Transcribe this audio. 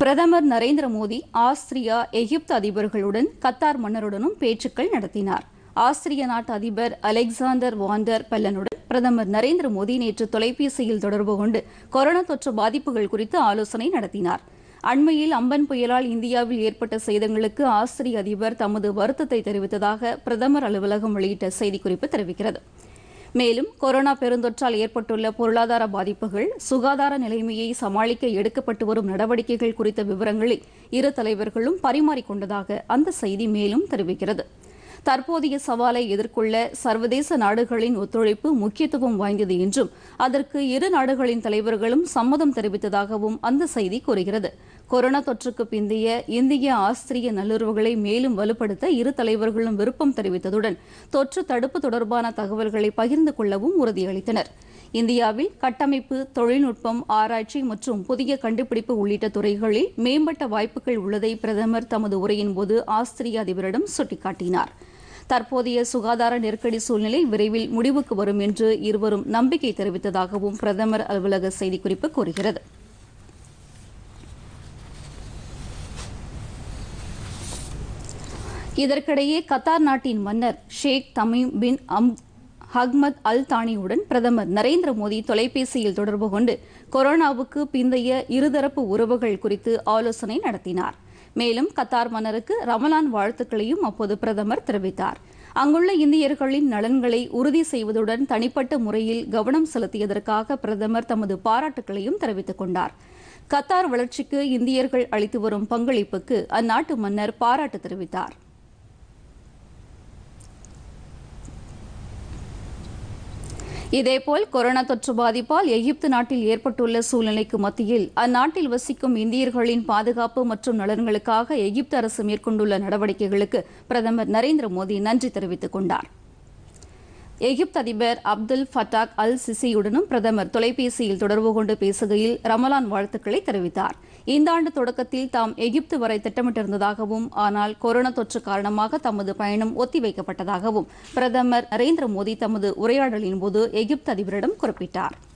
பிரதமர் Narendra Modi Austria Egypt அதிபர்களுடன் Qatar மன்னருடனும் பேச்சுக்கள் நடத்தினார் ஆஸ்திரிய நாட்டு அதிபர் அலெக்சாண்டர் வாண்டர் பெல்லனுடன் பிரதமர் நரேந்திர மோடி நேற்று தொலைபேசியில் தொடர்பு கொண்டு கொரோனா தொற்று பாதிப்புகள் குறித்து ஆலோசனை நடத்தினார் அண்மையில் அம்பன் புயலால் இந்தியாவில் ஏற்பட்ட சேதங்களுக்கு ஆஸ்திரிய அதிபர் தமது வருத்தத்தை தெரிவித்ததாக பிரதமர் அலுவலகம் வெளியிட்ட செய்திக்குறிப்பு தெரிவிக்கிறது மேலும் கொரோனா பெருந்தொற்றால் ஏற்பட்டுள்ள பொருளாதார பாதிப்புகள் சுகாதார நிலைமையை சமாளிக்க எடுக்கப்பட்டு வரும் நடவடிக்கைகள் குறித்த விவரங்களை இரு தலைவர்களும் பரிமாறிக்கொண்டதாக அந்த செய்தி மேலும் தெரிவிக்கிறது தற்போதைய சவாலை எதிர்கொள்ள சர்வதேச நாடுகளின் ஒத்துழைப்பு முக்கியத்துவம் வாய்ந்தது என்றும் அதற்கு இரு நாடுகளின் தலைவர்களும் சம்மதம் தெரிவித்ததாகவும் அந்த செய்தி கூறுகிறது கொரோனா தொற்றுக்கு பிந்தைய இந்திய ஆஸ்திரிய நல்லுறவுகளை மேலும் வலுப்படுத்த இரு தலைவர்களும் விருப்பம் தெரிவித்ததுடன் தொற்று தடுப்பு தொடர்பான தகவல்களை பகிர்ந்து கொள்ளவும் உறுதியளித்தனர் இந்தியாவில் கட்டமைப்பு தொழில்நுட்பம் ஆராய்ச்சி மற்றும் புதிய கண்டுபிடிப்பு உள்ளிட்ட துறைகளில் மேம்பட்ட வாய்ப்புகள் உள்ளதை பிரதமர் தமது உரையின் போது ஆஸ்திரிய அதிபரிடம் சுட்டிக்காட்டினாா் தற்போதைய சுகாதார நெருக்கடி சூழ்நிலை விரைவில் முடிவுக்கு வரும் என்று இருவரும் நம்பிக்கை தெரிவித்ததாகவும் பிரதமர் அலுவலக செய்திக்குறிப்பு கூறுகிறது இதற்கிடையே கத்தார் நாட்டின் மன்னர் ஷேக் தமிம் பின் அம் ஹக்மத் அல் தானியுடன் பிரதமர் நரேந்திர மோடி தொலைபேசியில் தொடர்பு கொண்டு கொரோனாவுக்கு பிந்தைய இருதரப்பு உறவுகள் குறித்து ஆலோசனை நடத்தினாா் மேலும் கத்தார் மன்னருக்கு ரமலான் வாழ்த்துக்களையும் அப்போது பிரதமர் தெரிவித்தார் அங்குள்ள இந்தியர்களின் நலன்களை உறுதி செய்வதுடன் தனிப்பட்ட முறையில் கவனம் செலுத்தியதற்காக பிரதமர் தமது பாராட்டுகளையும் தெரிவித்துக் கொண்டார் கத்தார் வளர்ச்சிக்கு இந்தியர்கள் அளித்து வரும் பங்களிப்புக்கு அந்நாட்டு மன்னர் பாராட்டு தெரிவித்தாா் இதேபோல் கொரோனா தொற்று பாதிப்பால் எகிப்து நாட்டில் ஏற்பட்டுள்ள சூழ்நிலைக்கு மத்தியில் அந்நாட்டில் வசிக்கும் இந்தியர்களின் பாதுகாப்பு மற்றும் நலன்களுக்காக எகிப்து அரசு மேற்கொண்டுள்ள நடவடிக்கைகளுக்கு பிரதமர் நரேந்திர மோடி நன்றி தெரிவித்துக் கொண்டாா் எகிப்து அதிபர் அப்துல் ஃபட்டாக் அல் சிசியுடனும் பிரதமர் தொலைபேசியில் தொடர்பு கொண்டு பேசுகையில் ரமலான் வாழ்த்துக்களை தெரிவித்தார் இந்த ஆண்டு தொடக்கத்தில் தாம் எகிப்து வரை திட்டமிட்டிருந்ததாகவும் ஆனால் கொரோனா தொற்று காரணமாக தமது பயணம் ஒத்திவைக்கப்பட்டதாகவும் பிரதமர் நரேந்திர மோடி தமது உரையாடலின் போது எகிப்து அதிபரிடம் குறிப்பிட்டாா்